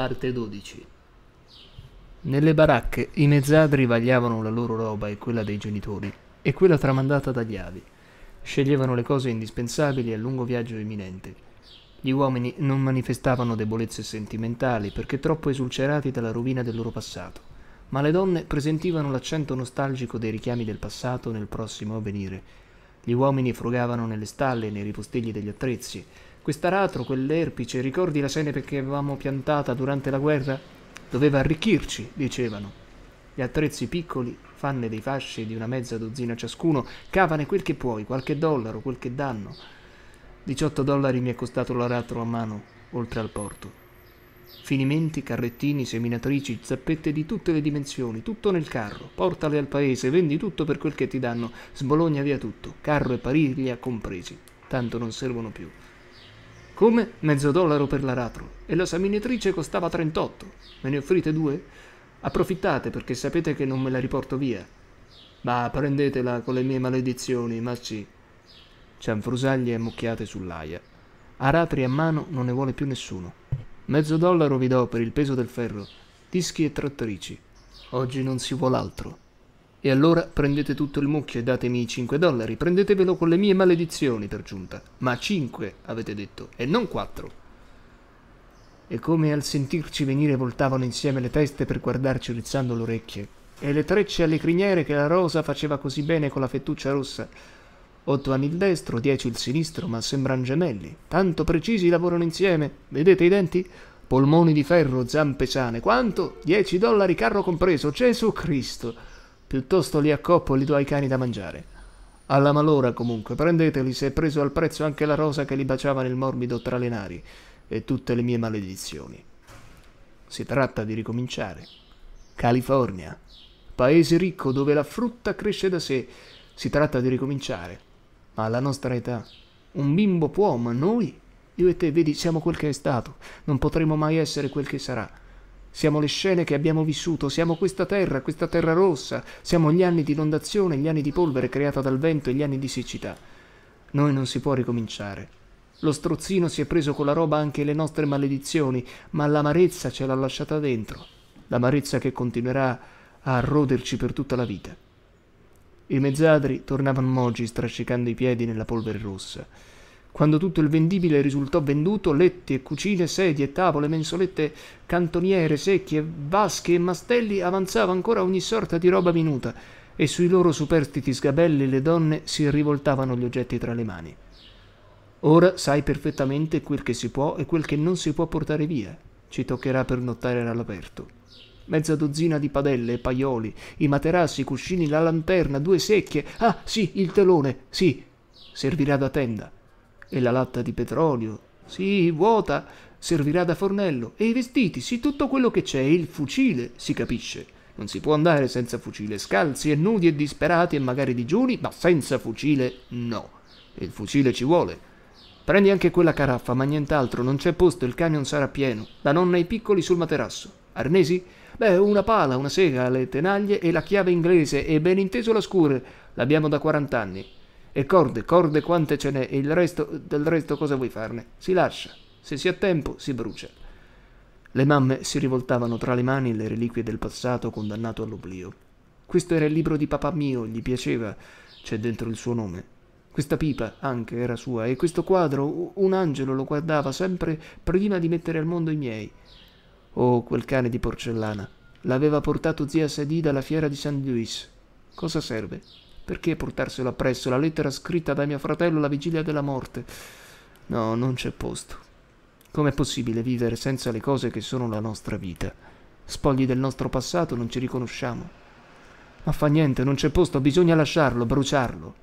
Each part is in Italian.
parte 12. Nelle baracche i mezzadri vagliavano la loro roba e quella dei genitori, e quella tramandata dagli avi. Sceglievano le cose indispensabili al lungo viaggio imminente. Gli uomini non manifestavano debolezze sentimentali perché troppo esulcerati dalla rovina del loro passato, ma le donne presentivano l'accento nostalgico dei richiami del passato nel prossimo avvenire. Gli uomini frugavano nelle stalle e nei ripostigli degli attrezzi, Quest'aratro, quell'erpice, ricordi la senepe che avevamo piantata durante la guerra? Doveva arricchirci, dicevano. Gli attrezzi piccoli, fanne dei fasci di una mezza dozzina ciascuno, cavane quel che puoi, qualche dollaro, quel che danno. 18 dollari mi è costato l'aratro a mano, oltre al porto. Finimenti, carrettini, seminatrici, zappette di tutte le dimensioni, tutto nel carro, portale al paese, vendi tutto per quel che ti danno, sbologna via tutto, carro e pariglia compresi, tanto non servono più. Come? Mezzo dollaro per l'aratro. E la saminetrice costava 38. Me ne offrite due? Approfittate perché sapete che non me la riporto via. Ma prendetela con le mie maledizioni, ma sì. Cianfrusaglie ammucchiate sull'aia. Aratri a mano non ne vuole più nessuno. Mezzo dollaro vi do per il peso del ferro, dischi e trattrici. Oggi non si vuole altro. E allora prendete tutto il mucchio e datemi i 5 dollari, prendetevelo con le mie maledizioni per giunta. Ma 5, avete detto, e non 4. E come al sentirci venire voltavano insieme le teste per guardarci rizzando le orecchie. E le trecce alle criniere che la rosa faceva così bene con la fettuccia rossa. Otto hanno il destro, dieci il sinistro, ma sembran gemelli. Tanto precisi lavorano insieme. Vedete i denti? Polmoni di ferro, zampe sane. Quanto? Dieci dollari carro compreso. Gesù Cristo! Piuttosto li accoppo e li do ai cani da mangiare. Alla malora, comunque, prendeteli se è preso al prezzo anche la rosa che li baciava nel morbido tra le nari e tutte le mie maledizioni. Si tratta di ricominciare. California, paese ricco dove la frutta cresce da sé, si tratta di ricominciare. Ma alla nostra età, un bimbo può, ma noi, io e te, vedi, siamo quel che è stato, non potremo mai essere quel che sarà. Siamo le scene che abbiamo vissuto, siamo questa terra, questa terra rossa, siamo gli anni di inondazione, gli anni di polvere creata dal vento e gli anni di siccità. Noi non si può ricominciare. Lo strozzino si è preso con la roba anche le nostre maledizioni, ma l'amarezza ce l'ha lasciata dentro, l'amarezza che continuerà a roderci per tutta la vita. I mezzadri tornavano mogi strascicando i piedi nella polvere rossa. Quando tutto il vendibile risultò venduto, letti e cucine, sedie, tavole, mensolette, cantoniere, secchie, vasche e mastelli, avanzava ancora ogni sorta di roba minuta, e sui loro superstiti sgabelli le donne si rivoltavano gli oggetti tra le mani. Ora sai perfettamente quel che si può e quel che non si può portare via. Ci toccherà per nottare all'aperto mezza dozzina di padelle e paioli, i materassi, i cuscini, la lanterna, due secchie, ah sì, il telone, sì, servirà da tenda e la latta di petrolio. Sì, vuota, servirà da fornello. E i vestiti, sì, tutto quello che c'è, il fucile, si capisce. Non si può andare senza fucile, scalzi e nudi e disperati e magari digiuni, ma senza fucile no. Il fucile ci vuole. Prendi anche quella caraffa, ma nient'altro, non c'è posto, il camion sarà pieno. La nonna e i piccoli sul materasso. Arnesi? Beh, una pala, una sega, le tenaglie e la chiave inglese e ben inteso la scure. L'abbiamo da 40 anni. E corde, corde quante ce n'è, e il resto, del resto cosa vuoi farne? Si lascia. Se si ha tempo, si brucia. Le mamme si rivoltavano tra le mani le reliquie del passato condannato all'oblio. Questo era il libro di papà mio, gli piaceva, c'è dentro il suo nome. Questa pipa anche era sua e questo quadro un angelo lo guardava sempre prima di mettere al mondo i miei. Oh, quel cane di porcellana. L'aveva portato zia Sedì dalla fiera di San Luis. Cosa serve? Perché portarselo appresso la lettera scritta da mio fratello la vigilia della morte? No, non c'è posto. Com'è possibile vivere senza le cose che sono la nostra vita? Spogli del nostro passato non ci riconosciamo. Ma fa niente, non c'è posto, bisogna lasciarlo, bruciarlo.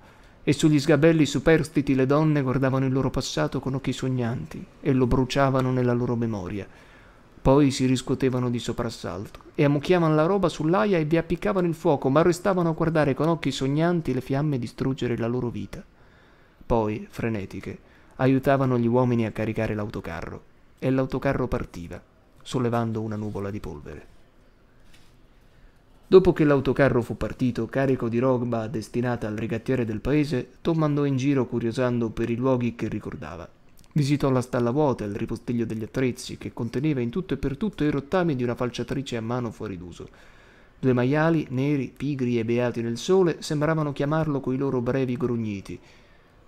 E sugli sgabelli superstiti le donne guardavano il loro passato con occhi sognanti e lo bruciavano nella loro memoria poi si riscuotevano di soprassalto e ammucchiavano la roba sull'aia e vi appiccavano il fuoco, ma restavano a guardare con occhi sognanti le fiamme distruggere la loro vita. Poi, frenetiche, aiutavano gli uomini a caricare l'autocarro e l'autocarro partiva, sollevando una nuvola di polvere. Dopo che l'autocarro fu partito, carico di roba destinata al rigattiere del paese, Tom andò in giro curiosando per i luoghi che ricordava. Visitò la stalla vuota e il ripostiglio degli attrezzi, che conteneva in tutto e per tutto i rottami di una falciatrice a mano fuori d'uso. Due maiali, neri, pigri e beati nel sole, sembravano chiamarlo coi loro brevi grugniti.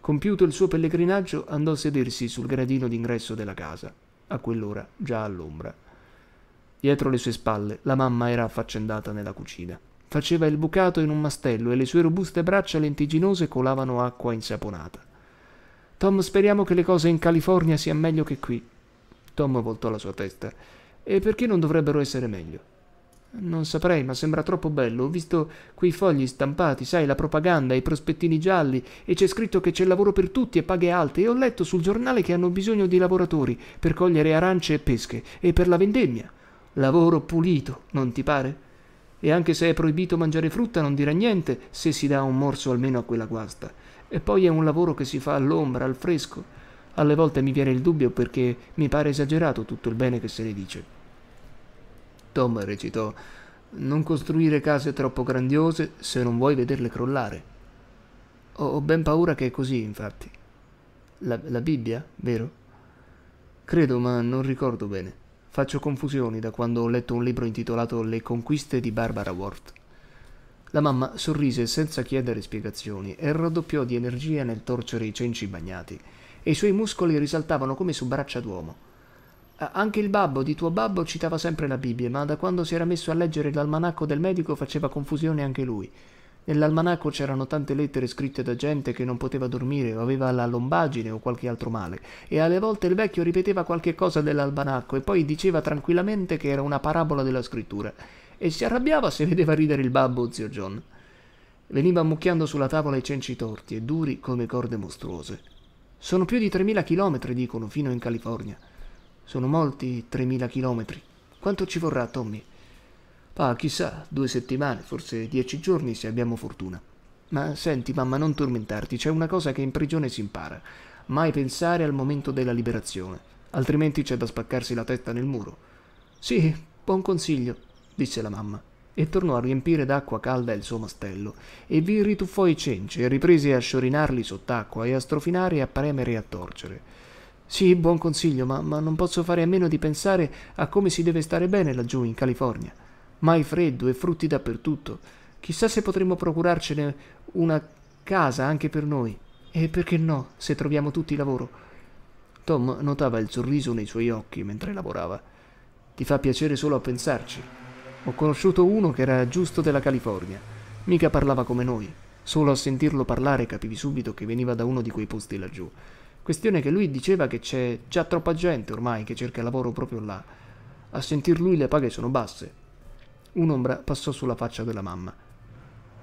Compiuto il suo pellegrinaggio, andò a sedersi sul gradino d'ingresso della casa, a quell'ora già all'ombra. Dietro le sue spalle, la mamma era affaccendata nella cucina. Faceva il bucato in un mastello e le sue robuste braccia lentiginose colavano acqua insaponata. Tom, speriamo che le cose in California siano meglio che qui. Tom voltò la sua testa. E perché non dovrebbero essere meglio? Non saprei, ma sembra troppo bello. Ho visto quei fogli stampati, sai, la propaganda, i prospettini gialli, e c'è scritto che c'è lavoro per tutti e paghe alte, e ho letto sul giornale che hanno bisogno di lavoratori per cogliere arance e pesche, e per la vendemmia. Lavoro pulito, non ti pare? E anche se è proibito mangiare frutta non dirà niente se si dà un morso almeno a quella guasta. E poi è un lavoro che si fa all'ombra, al fresco. Alle volte mi viene il dubbio perché mi pare esagerato tutto il bene che se ne dice. Tom recitò Non costruire case troppo grandiose se non vuoi vederle crollare. Ho ben paura che è così, infatti. La, la Bibbia, vero? Credo, ma non ricordo bene. Faccio confusioni da quando ho letto un libro intitolato Le conquiste di Barbara Worth. La mamma sorrise senza chiedere spiegazioni e raddoppiò di energia nel torcere i cenci bagnati, e i suoi muscoli risaltavano come su braccia d'uomo. Anche il babbo di tuo babbo citava sempre la Bibbia, ma da quando si era messo a leggere l'almanacco del medico faceva confusione anche lui. Nell'almanacco c'erano tante lettere scritte da gente che non poteva dormire o aveva la lombagine o qualche altro male, e alle volte il vecchio ripeteva qualche cosa dell'almanacco e poi diceva tranquillamente che era una parabola della scrittura e si arrabbiava se vedeva ridere il babbo o zio John. Veniva ammucchiando sulla tavola i cenci torti e duri come corde mostruose. Sono più di 3.000 chilometri, dicono, fino in California. Sono molti 3.000 chilometri. Quanto ci vorrà, Tommy? Ah, chissà, due settimane, forse dieci giorni se abbiamo fortuna. Ma senti, mamma, non tormentarti, c'è una cosa che in prigione si impara. Mai pensare al momento della liberazione, altrimenti c'è da spaccarsi la testa nel muro. Sì, buon consiglio disse la mamma, e tornò a riempire d'acqua calda il suo mastello, e vi rituffò i cenci e riprese a sciorinarli sott'acqua e a strofinare e a premere e a torcere. Sì, buon consiglio, mamma, non posso fare a meno di pensare a come si deve stare bene laggiù in California. Mai freddo e frutti dappertutto. Chissà se potremmo procurarcene una casa anche per noi. E perché no, se troviamo tutti lavoro? Tom notava il sorriso nei suoi occhi mentre lavorava. Ti fa piacere solo a pensarci. Ho conosciuto uno che era giusto della California. Mica parlava come noi. Solo a sentirlo parlare capivi subito che veniva da uno di quei posti laggiù. Questione che lui diceva che c'è già troppa gente ormai che cerca lavoro proprio là. A sentir lui le paghe sono basse. Un'ombra passò sulla faccia della mamma.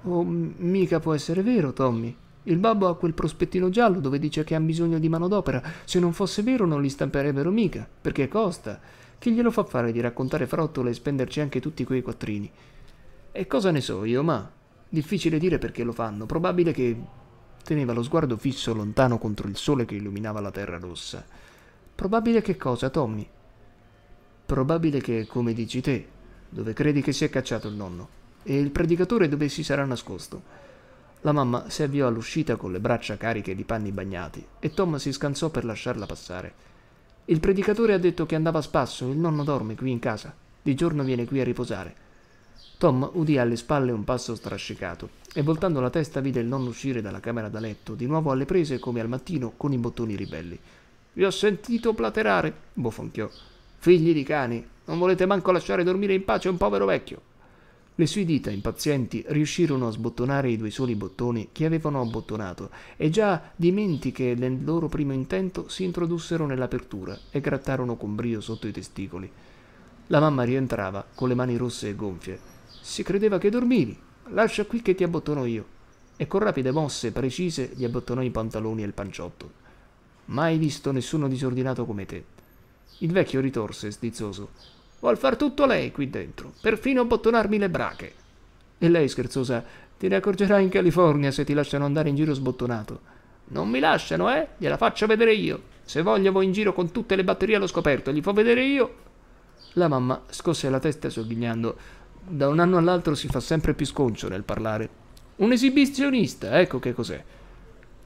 Oh, mica può essere vero, Tommy. Il babbo ha quel prospettino giallo dove dice che hanno bisogno di manodopera. Se non fosse vero non li stamperebbero mica, perché costa. Chi glielo fa fare di raccontare frottole e spenderci anche tutti quei quattrini? E cosa ne so io, ma... Difficile dire perché lo fanno, probabile che... Teneva lo sguardo fisso lontano contro il sole che illuminava la terra rossa. Probabile che cosa, Tommy? Probabile che, come dici te, dove credi che sia cacciato il nonno, e il predicatore dove si sarà nascosto. La mamma si avviò all'uscita con le braccia cariche di panni bagnati e Tom si scansò per lasciarla passare. Il predicatore ha detto che andava a spasso, il nonno dorme qui in casa. Di giorno viene qui a riposare. Tom udì alle spalle un passo strascicato e voltando la testa vide il nonno uscire dalla camera da letto, di nuovo alle prese come al mattino con i bottoni ribelli. Vi ho sentito platerare, bofonchiò. Figli di cani, non volete manco lasciare dormire in pace un povero vecchio. Le sue dita impazienti riuscirono a sbottonare i due soli bottoni che avevano abbottonato e già dimentiche nel loro primo intento si introdussero nell'apertura e grattarono con brio sotto i testicoli. La mamma rientrava con le mani rosse e gonfie. Si credeva che dormivi. Lascia qui che ti abbottono io. E con rapide mosse precise gli abbottonò i pantaloni e il panciotto. Mai visto nessuno disordinato come te. Il vecchio ritorse stizzoso. Vuol far tutto lei qui dentro, perfino bottonarmi le brache. E lei, scherzosa, ti ne accorgerai in California se ti lasciano andare in giro sbottonato. Non mi lasciano, eh? Gliela faccio vedere io. Se voglio voi in giro con tutte le batterie allo scoperto, gli fo vedere io. La mamma scosse la testa sogghignando. Da un anno all'altro si fa sempre più sconcio nel parlare. Un esibizionista, ecco che cos'è.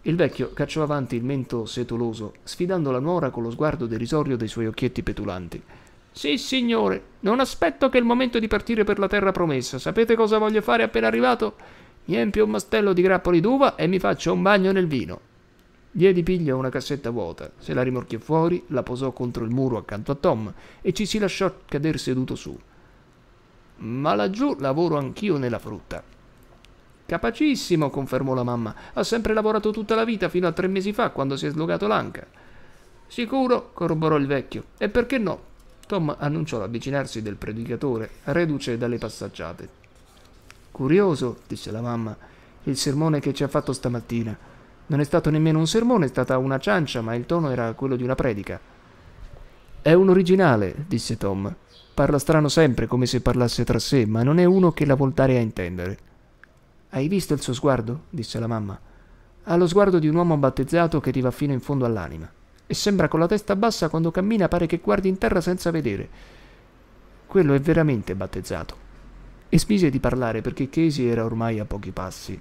Il vecchio cacciò avanti il mento setoloso, sfidando la nuora con lo sguardo derisorio dei suoi occhietti petulanti. Sì, signore, non aspetto che il momento di partire per la terra promessa. Sapete cosa voglio fare appena arrivato? Mi empio un mastello di grappoli d'uva e mi faccio un bagno nel vino. Diedi piglio a una cassetta vuota, se la rimorchiò fuori, la posò contro il muro accanto a Tom e ci si lasciò cadere seduto su. Ma laggiù lavoro anch'io nella frutta. Capacissimo, confermò la mamma. Ha sempre lavorato tutta la vita fino a tre mesi fa, quando si è slogato l'anca. Sicuro, corroborò il vecchio. E perché no? Tom annunciò l'avvicinarsi del predicatore, reduce dalle passaggiate. Curioso, disse la mamma, il sermone che ci ha fatto stamattina. Non è stato nemmeno un sermone, è stata una ciancia, ma il tono era quello di una predica. È un originale, disse Tom. Parla strano sempre, come se parlasse tra sé, ma non è uno che la voltare a intendere. Hai visto il suo sguardo? disse la mamma. Ha lo sguardo di un uomo battezzato che ti va fino in fondo all'anima e sembra con la testa bassa quando cammina pare che guardi in terra senza vedere. Quello è veramente battezzato. E smise di parlare perché Casey era ormai a pochi passi.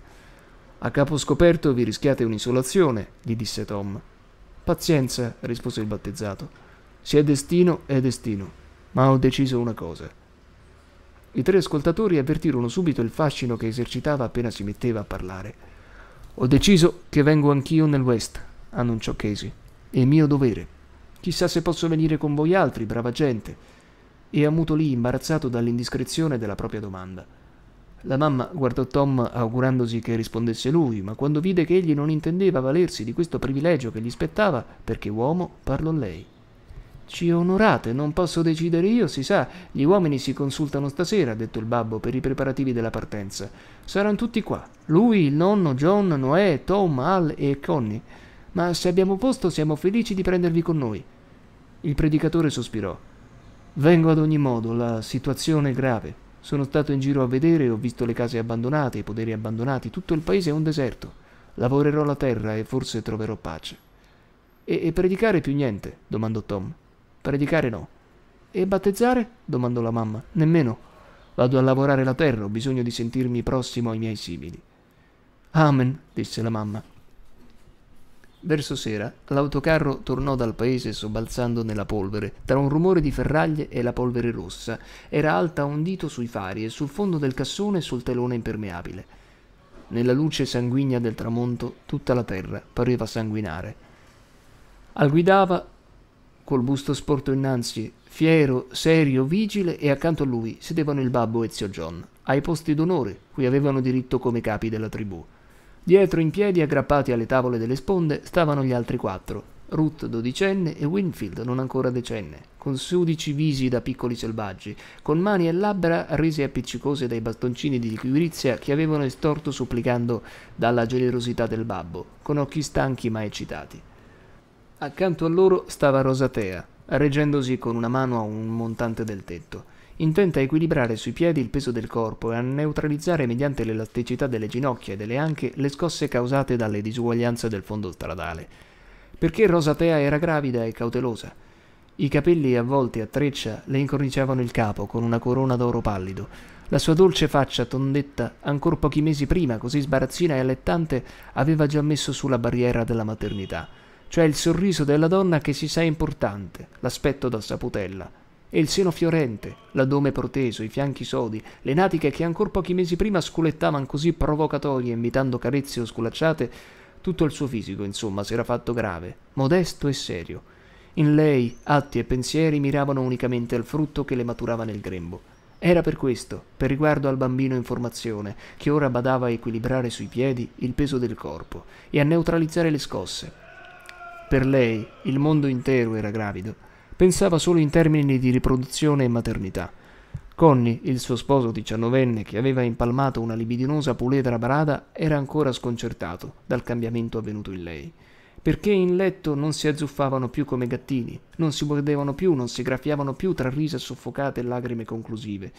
A capo scoperto vi rischiate un'isolazione, gli disse Tom. Pazienza, rispose il battezzato. Se è destino, è destino. Ma ho deciso una cosa. I tre ascoltatori avvertirono subito il fascino che esercitava appena si metteva a parlare. Ho deciso che vengo anch'io nel West, annunciò Casey e mio dovere. Chissà se posso venire con voi altri, brava gente. E ammutolì imbarazzato dall'indiscrezione della propria domanda. La mamma guardò Tom augurandosi che rispondesse lui, ma quando vide che egli non intendeva valersi di questo privilegio che gli spettava, perché uomo, parlò lei. Ci onorate, non posso decidere io, si sa. Gli uomini si consultano stasera, ha detto il babbo, per i preparativi della partenza. Saranno tutti qua. Lui, il nonno, John, Noè, Tom, Al e Connie ma se abbiamo posto siamo felici di prendervi con noi. Il predicatore sospirò. Vengo ad ogni modo, la situazione è grave. Sono stato in giro a vedere, ho visto le case abbandonate, i poderi abbandonati, tutto il paese è un deserto. Lavorerò la terra e forse troverò pace. E, e predicare più niente? domandò Tom. Predicare no. E battezzare? domandò la mamma. Nemmeno. Vado a lavorare la terra, ho bisogno di sentirmi prossimo ai miei simili. Amen, disse la mamma. Verso sera l'autocarro tornò dal paese sobbalzando nella polvere, tra un rumore di ferraglie e la polvere rossa. Era alta un dito sui fari e sul fondo del cassone e sul telone impermeabile. Nella luce sanguigna del tramonto tutta la terra pareva sanguinare. Al guidava, col busto sporto innanzi, fiero, serio, vigile, e accanto a lui sedevano il babbo e zio John, ai posti d'onore cui avevano diritto come capi della tribù. Dietro in piedi, aggrappati alle tavole delle sponde, stavano gli altri quattro, Ruth dodicenne e Winfield non ancora decenne, con sudici visi da piccoli selvaggi, con mani e labbra rese appiccicose dai bastoncini di liquirizia che avevano estorto supplicando dalla generosità del babbo, con occhi stanchi ma eccitati. Accanto a loro stava Rosatea, reggendosi con una mano a un montante del tetto intenta a equilibrare sui piedi il peso del corpo e a neutralizzare mediante l'elasticità delle ginocchia e delle anche le scosse causate dalle disuguaglianze del fondo stradale. Perché Rosatea era gravida e cautelosa. I capelli avvolti a treccia le incorniciavano il capo con una corona d'oro pallido. La sua dolce faccia tondetta, ancor pochi mesi prima, così sbarazzina e allettante, aveva già messo sulla barriera della maternità, cioè il sorriso della donna che si sa importante, l'aspetto da saputella, e il seno fiorente, l'addome proteso, i fianchi sodi, le natiche che ancor pochi mesi prima sculettavan così provocatorie, invitando carezze o sculacciate, tutto il suo fisico, insomma, s'era fatto grave, modesto e serio. In lei atti e pensieri miravano unicamente al frutto che le maturava nel grembo. Era per questo, per riguardo al bambino in formazione, che ora badava a equilibrare sui piedi il peso del corpo e a neutralizzare le scosse. Per lei il mondo intero era gravido pensava solo in termini di riproduzione e maternità. Connie, il suo sposo diciannovenne che aveva impalmato una libidinosa puledra barada, era ancora sconcertato dal cambiamento avvenuto in lei. Perché in letto non si azzuffavano più come gattini, non si mordevano più, non si graffiavano più tra risa soffocate e lagrime conclusive.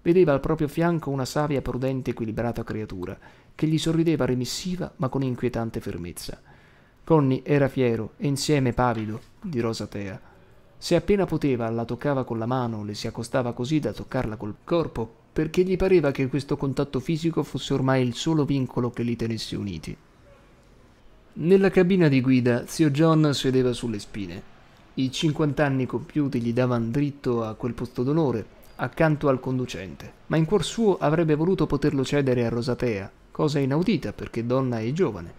Vedeva al proprio fianco una savia prudente equilibrata creatura, che gli sorrideva remissiva ma con inquietante fermezza. Connie era fiero e insieme pavido di Rosatea se appena poteva la toccava con la mano, le si accostava così da toccarla col corpo, perché gli pareva che questo contatto fisico fosse ormai il solo vincolo che li tenesse uniti. Nella cabina di guida, zio John sedeva sulle spine. I 50 anni compiuti gli davano dritto a quel posto d'onore, accanto al conducente, ma in cuor suo avrebbe voluto poterlo cedere a Rosatea, cosa inaudita perché donna e giovane,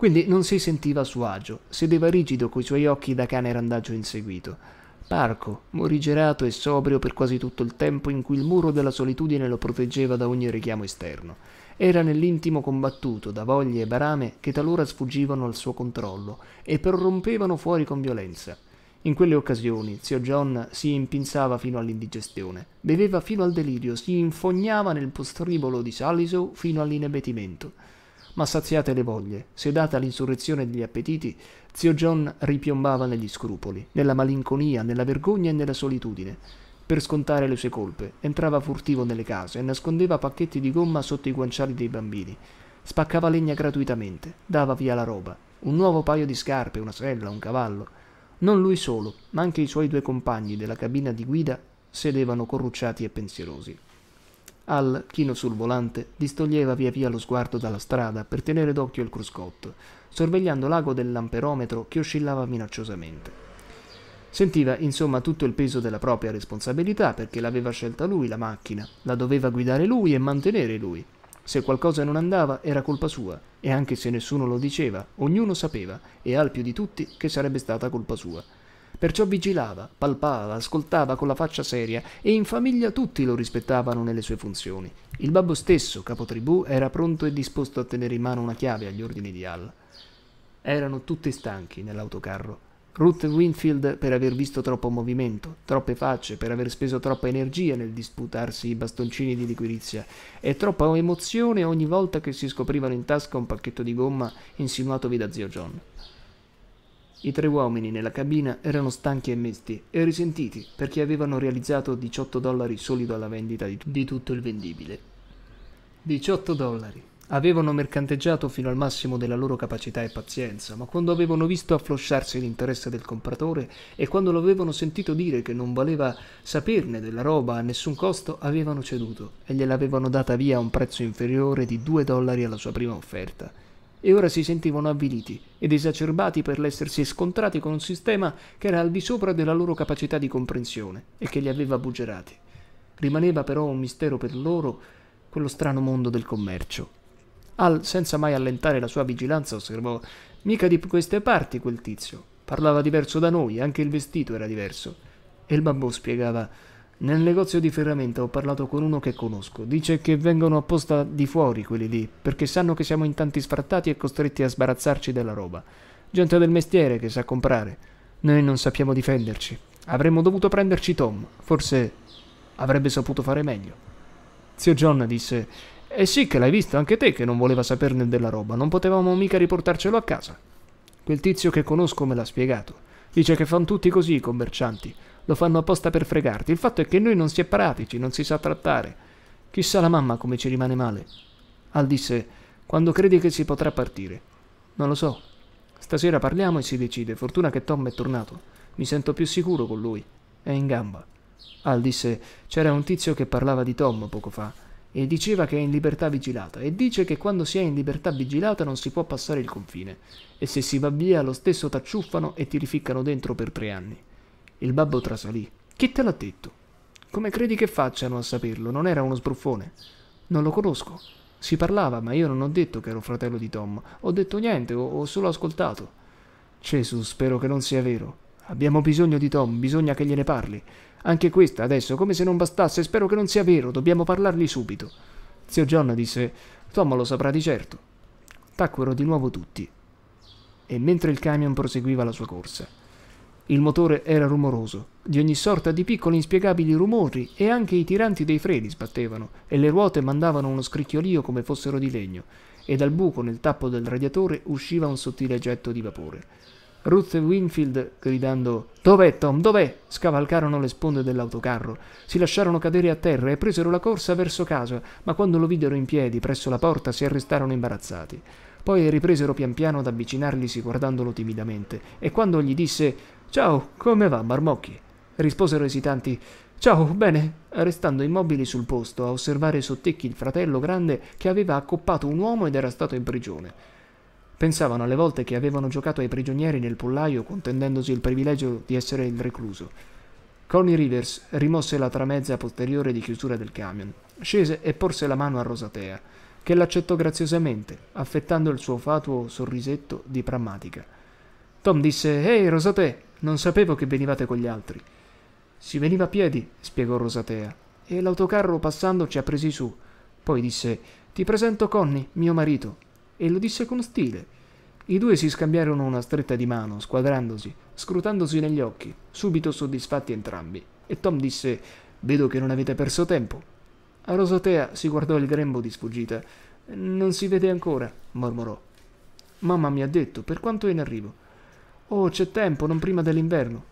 quindi non si sentiva a suo agio, sedeva rigido coi suoi occhi da cane randagio inseguito. Parco, morigerato e sobrio per quasi tutto il tempo in cui il muro della solitudine lo proteggeva da ogni richiamo esterno. Era nell'intimo combattuto da voglie e barame che talora sfuggivano al suo controllo e prorompevano fuori con violenza. In quelle occasioni zio John si impinzava fino all'indigestione, beveva fino al delirio, si infognava nel postribolo di Saliso fino all'inebetimento. Ma saziate le voglie, sedata l'insurrezione degli appetiti, zio John ripiombava negli scrupoli, nella malinconia, nella vergogna e nella solitudine. Per scontare le sue colpe, entrava furtivo nelle case e nascondeva pacchetti di gomma sotto i guanciali dei bambini. Spaccava legna gratuitamente, dava via la roba, un nuovo paio di scarpe, una sella, un cavallo. Non lui solo, ma anche i suoi due compagni della cabina di guida sedevano corrucciati e pensierosi. Al, chino sul volante, distoglieva via via lo sguardo dalla strada per tenere d'occhio il cruscotto, sorvegliando l'ago del lamperometro che oscillava minacciosamente. Sentiva insomma tutto il peso della propria responsabilità perché l'aveva scelta lui la macchina, la doveva guidare lui e mantenere lui. Se qualcosa non andava era colpa sua, e anche se nessuno lo diceva, ognuno sapeva, e al più di tutti che sarebbe stata colpa sua perciò vigilava, palpava, ascoltava con la faccia seria e in famiglia tutti lo rispettavano nelle sue funzioni. Il babbo stesso, capotribù, era pronto e disposto a tenere in mano una chiave agli ordini di Al. Erano tutti stanchi nell'autocarro. Ruth Winfield per aver visto troppo movimento, troppe facce, per aver speso troppa energia nel disputarsi i bastoncini di liquirizia e troppa emozione ogni volta che si scoprivano in tasca un pacchetto di gomma insinuatovi da zio John. I tre uomini nella cabina erano stanchi e mesti e risentiti perché avevano realizzato 18 dollari soli dalla vendita di, di tutto il vendibile. 18 dollari. Avevano mercanteggiato fino al massimo della loro capacità e pazienza, ma quando avevano visto afflosciarsi l'interesse del compratore e quando lo avevano sentito dire che non valeva saperne della roba a nessun costo, avevano ceduto e gliel'avevano data via a un prezzo inferiore di 2 dollari alla sua prima offerta e ora si sentivano avviliti ed esacerbati per l'essersi scontrati con un sistema che era al di sopra della loro capacità di comprensione e che li aveva buggerati. Rimaneva però un mistero per loro quello strano mondo del commercio. Al, senza mai allentare la sua vigilanza, osservò: Mica di queste parti quel tizio. Parlava diverso da noi, anche il vestito era diverso. E il babbo spiegava: nel negozio di ferramenta ho parlato con uno che conosco. Dice che vengono apposta di fuori quelli lì, perché sanno che siamo in tanti sfrattati e costretti a sbarazzarci della roba. Gente del mestiere che sa comprare. Noi non sappiamo difenderci. Avremmo dovuto prenderci Tom. Forse avrebbe saputo fare meglio. Zio John disse: Eh sì, che l'hai visto anche te che non voleva saperne della roba. Non potevamo mica riportarcelo a casa. Quel tizio che conosco me l'ha spiegato. Dice che fan tutti così i commercianti. Lo fanno apposta per fregarti. Il fatto è che noi non si è pratici, non si sa trattare. Chissà la mamma come ci rimane male. Al disse, quando credi che si potrà partire? Non lo so. Stasera parliamo e si decide. Fortuna che Tom è tornato. Mi sento più sicuro con lui. È in gamba. Al disse, c'era un tizio che parlava di Tom poco fa e diceva che è in libertà vigilata e dice che quando si è in libertà vigilata non si può passare il confine e se si va via lo stesso t'acciuffano e ti rificcano dentro per tre anni. Il babbo trasalì. Chi te l'ha detto? Come credi che facciano a saperlo? Non era uno sbruffone. Non lo conosco. Si parlava, ma io non ho detto che ero fratello di Tom. Ho detto niente, ho, ho solo ascoltato. Gesù, spero che non sia vero. Abbiamo bisogno di Tom, bisogna che gliene parli. Anche questa adesso, come se non bastasse, spero che non sia vero, dobbiamo parlargli subito. Zio John disse, Tom lo saprà di certo. Tacquero di nuovo tutti. E mentre il camion proseguiva la sua corsa, il motore era rumoroso, di ogni sorta di piccoli inspiegabili rumori e anche i tiranti dei freni sbattevano e le ruote mandavano uno scricchiolio come fossero di legno e dal buco nel tappo del radiatore usciva un sottile getto di vapore. Ruth e Winfield, gridando Dov'è Tom? Dov'è? scavalcarono le sponde dell'autocarro, si lasciarono cadere a terra e presero la corsa verso casa, ma quando lo videro in piedi presso la porta si arrestarono imbarazzati. Poi ripresero pian piano ad avvicinarglisi guardandolo timidamente e quando gli disse Ciao, come va, Marmocchi? risposero esitanti. Ciao, bene, restando immobili sul posto a osservare sottecchi il fratello grande che aveva accoppato un uomo ed era stato in prigione. Pensavano alle volte che avevano giocato ai prigionieri nel pollaio contendendosi il privilegio di essere il recluso. Connie Rivers rimosse la tramezza posteriore di chiusura del camion, scese e porse la mano a Rosatea, che l'accettò graziosamente, affettando il suo fatuo sorrisetto di prammatica. Tom disse: Ehi, Rosatea! Non sapevo che venivate con gli altri. Si veniva a piedi, spiegò Rosatea, e l'autocarro passando ci ha presi su. Poi disse: Ti presento Conny, mio marito. E lo disse con stile. I due si scambiarono una stretta di mano, squadrandosi, scrutandosi negli occhi, subito soddisfatti entrambi. E Tom disse: Vedo che non avete perso tempo. A Rosatea si guardò il grembo di sfuggita. Non si vede ancora, mormorò. Mamma mi ha detto, per quanto è in arrivo. Oh, c'è tempo, non prima dell'inverno.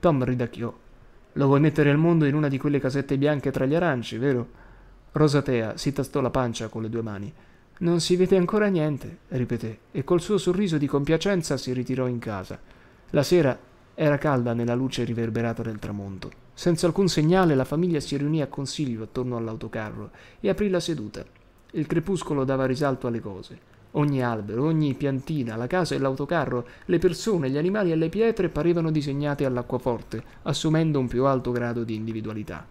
Tom ridacchiò. Lo vuoi mettere al mondo in una di quelle casette bianche tra gli aranci, vero? Rosatea si tastò la pancia con le due mani. Non si vede ancora niente, ripeté, e col suo sorriso di compiacenza si ritirò in casa. La sera era calda nella luce riverberata del tramonto. Senza alcun segnale la famiglia si riunì a consiglio attorno all'autocarro e aprì la seduta. Il crepuscolo dava risalto alle cose. Ogni albero, ogni piantina, la casa e l'autocarro, le persone, gli animali e le pietre parevano disegnate all'acquaforte, assumendo un più alto grado di individualità.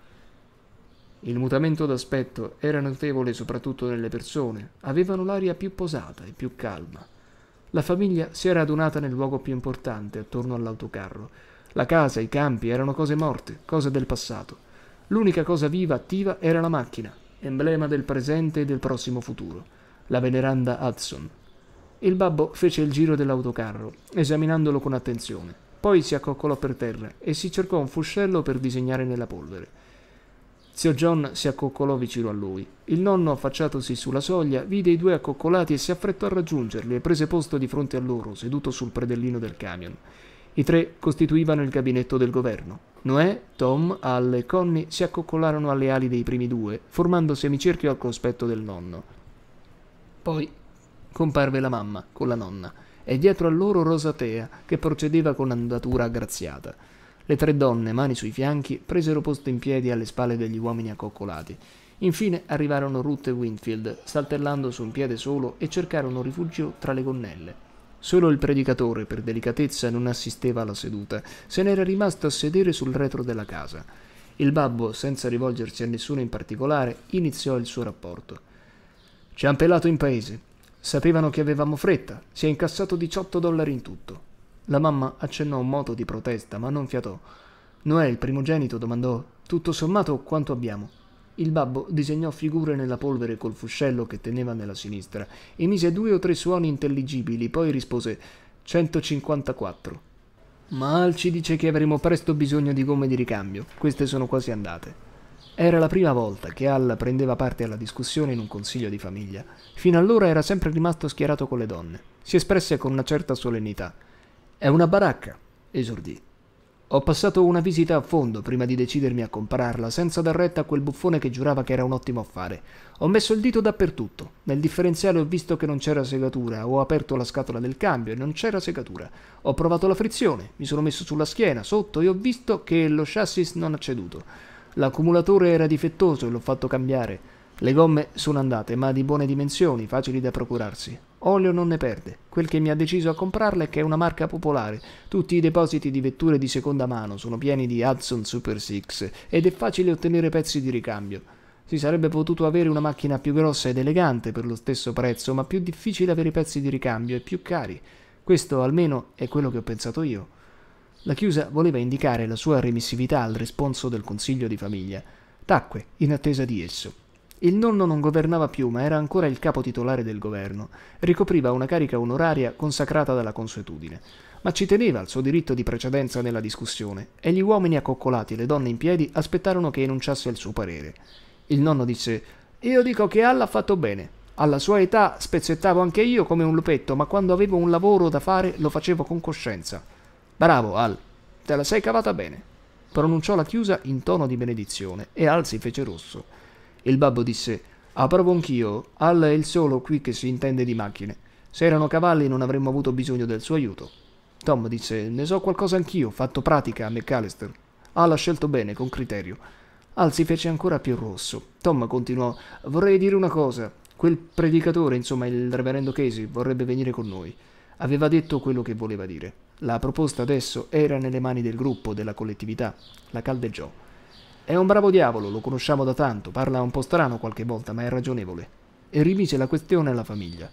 Il mutamento d'aspetto era notevole soprattutto nelle persone, avevano l'aria più posata e più calma. La famiglia si era adunata nel luogo più importante, attorno all'autocarro. La casa, i campi erano cose morte, cose del passato. L'unica cosa viva attiva era la macchina, emblema del presente e del prossimo futuro la veneranda Hudson. Il babbo fece il giro dell'autocarro, esaminandolo con attenzione. Poi si accoccolò per terra e si cercò un fuscello per disegnare nella polvere. Zio John si accoccolò vicino a lui. Il nonno, affacciatosi sulla soglia, vide i due accoccolati e si affrettò a raggiungerli e prese posto di fronte a loro, seduto sul predellino del camion. I tre costituivano il gabinetto del governo. Noè, Tom, Al e Connie si accoccolarono alle ali dei primi due, formando semicerchio al cospetto del nonno. Poi comparve la mamma con la nonna e dietro a loro Rosatea che procedeva con andatura aggraziata. Le tre donne, mani sui fianchi, presero posto in piedi alle spalle degli uomini accoccolati. Infine arrivarono Ruth e Winfield, saltellando su un piede solo e cercarono rifugio tra le gonnelle. Solo il predicatore, per delicatezza, non assisteva alla seduta, se n'era rimasto a sedere sul retro della casa. Il babbo, senza rivolgersi a nessuno in particolare, iniziò il suo rapporto. Ci han pelato in paese. Sapevano che avevamo fretta. Si è incassato 18 dollari in tutto. La mamma accennò un moto di protesta, ma non fiatò. Noè, il primogenito, domandò: Tutto sommato, quanto abbiamo? Il babbo disegnò figure nella polvere col fuscello che teneva nella sinistra, emise due o tre suoni intelligibili, poi rispose 154. Mal ci dice che avremo presto bisogno di gomme di ricambio, queste sono quasi andate. Era la prima volta che Al prendeva parte alla discussione in un consiglio di famiglia. Fino allora era sempre rimasto schierato con le donne. Si espresse con una certa solennità. È una baracca, esordì. Ho passato una visita a fondo prima di decidermi a comprarla, senza dar retta a quel buffone che giurava che era un ottimo affare. Ho messo il dito dappertutto. Nel differenziale ho visto che non c'era segatura, ho aperto la scatola del cambio e non c'era segatura. Ho provato la frizione, mi sono messo sulla schiena, sotto e ho visto che lo chassis non ha ceduto. L'accumulatore era difettoso e l'ho fatto cambiare. Le gomme sono andate, ma di buone dimensioni, facili da procurarsi. Olio non ne perde. Quel che mi ha deciso a comprarla è che è una marca popolare. Tutti i depositi di vetture di seconda mano sono pieni di Hudson Super 6 ed è facile ottenere pezzi di ricambio. Si sarebbe potuto avere una macchina più grossa ed elegante per lo stesso prezzo, ma più difficile avere pezzi di ricambio e più cari. Questo almeno è quello che ho pensato io. La Chiusa voleva indicare la sua remissività al responso del consiglio di famiglia. Tacque, in attesa di esso. Il nonno non governava più, ma era ancora il capo titolare del governo. Ricopriva una carica onoraria consacrata dalla consuetudine. Ma ci teneva al suo diritto di precedenza nella discussione, e gli uomini accoccolati e le donne in piedi aspettarono che enunciasse il suo parere. Il nonno disse: Io dico che Allah ha fatto bene. Alla sua età spezzettavo anche io come un lupetto, ma quando avevo un lavoro da fare lo facevo con coscienza. Bravo, Al. Te la sei cavata bene. Pronunciò la chiusa in tono di benedizione e Al si fece rosso. Il babbo disse: Approvo anch'io. Al è il solo qui che si intende di macchine. Se erano cavalli non avremmo avuto bisogno del suo aiuto. Tom disse: Ne so qualcosa anch'io, fatto pratica a McAllister. Al ha scelto bene, con criterio. Al si fece ancora più rosso. Tom continuò: Vorrei dire una cosa. Quel predicatore, insomma, il reverendo Casey, vorrebbe venire con noi. Aveva detto quello che voleva dire. La proposta adesso era nelle mani del gruppo, della collettività. La caldeggiò. È un bravo diavolo, lo conosciamo da tanto, parla un po' strano qualche volta, ma è ragionevole. E rimise la questione alla famiglia.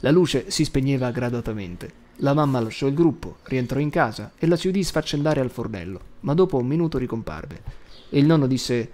La luce si spegneva gradatamente. La mamma lasciò il gruppo, rientrò in casa e la si udì sfaccendare al fornello, ma dopo un minuto ricomparve. E Il nonno disse: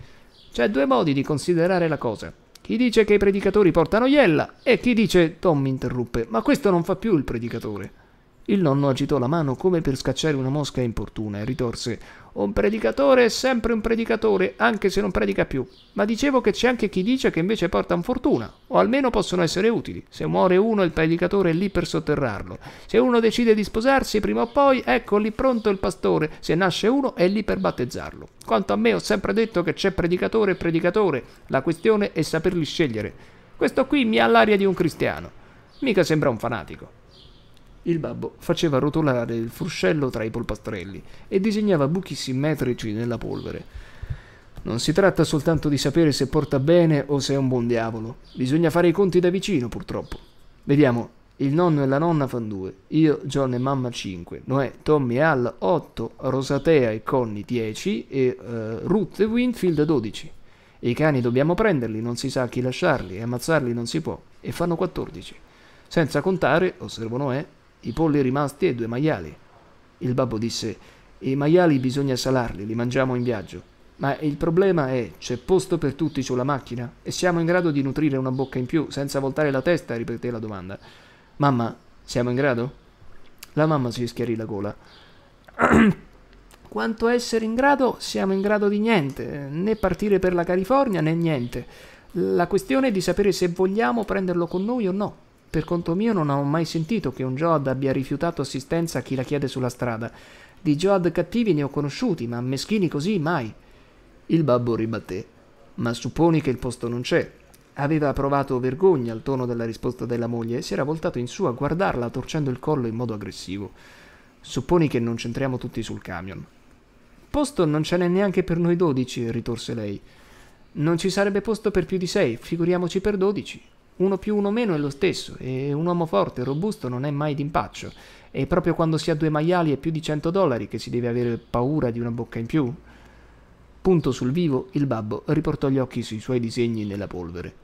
C'è due modi di considerare la cosa. Chi dice che i predicatori portano iella e chi dice. Tom mi interruppe: Ma questo non fa più il predicatore. Il nonno agitò la mano come per scacciare una mosca importuna e ritorse Un predicatore è sempre un predicatore, anche se non predica più. Ma dicevo che c'è anche chi dice che invece portano fortuna, o almeno possono essere utili. Se muore uno il predicatore è lì per sotterrarlo. Se uno decide di sposarsi, prima o poi, ecco lì pronto il pastore. Se nasce uno è lì per battezzarlo. Quanto a me ho sempre detto che c'è predicatore e predicatore, la questione è saperli scegliere. Questo qui mi ha l'aria di un cristiano. Mica sembra un fanatico. Il babbo faceva rotolare il fruscello tra i polpastrelli e disegnava buchi simmetrici nella polvere. Non si tratta soltanto di sapere se porta bene o se è un buon diavolo. Bisogna fare i conti da vicino, purtroppo. Vediamo. Il nonno e la nonna fanno due, io, John e mamma cinque. Noè, Tommy e Al otto. Rosatea e Connie dieci. e uh, Ruth e Winfield 12. I cani dobbiamo prenderli, non si sa a chi lasciarli, e ammazzarli non si può, e fanno quattordici. Senza contare, osservano Noè, i polli rimasti e due maiali. Il babbo disse, i maiali bisogna salarli, li mangiamo in viaggio. Ma il problema è, c'è posto per tutti sulla macchina? E siamo in grado di nutrire una bocca in più senza voltare la testa? ripeté la domanda. Mamma, siamo in grado? La mamma si schiarì la gola. Quanto essere in grado? Siamo in grado di niente, né partire per la California né niente. La questione è di sapere se vogliamo prenderlo con noi o no. Per conto mio non ho mai sentito che un Joad abbia rifiutato assistenza a chi la chiede sulla strada. Di Joad cattivi ne ho conosciuti, ma meschini così mai. Il babbo ribatté. Ma supponi che il posto non c'è. Aveva provato vergogna al tono della risposta della moglie e si era voltato in su a guardarla torcendo il collo in modo aggressivo. Supponi che non c'entriamo tutti sul camion. Posto non ce n'è neanche per noi dodici, ritorse lei. Non ci sarebbe posto per più di sei, figuriamoci per dodici. Uno più uno meno è lo stesso, e un uomo forte, e robusto, non è mai d'impaccio. E proprio quando si ha due maiali e più di 100 dollari che si deve avere paura di una bocca in più? Punto sul vivo, il babbo riportò gli occhi sui suoi disegni nella polvere.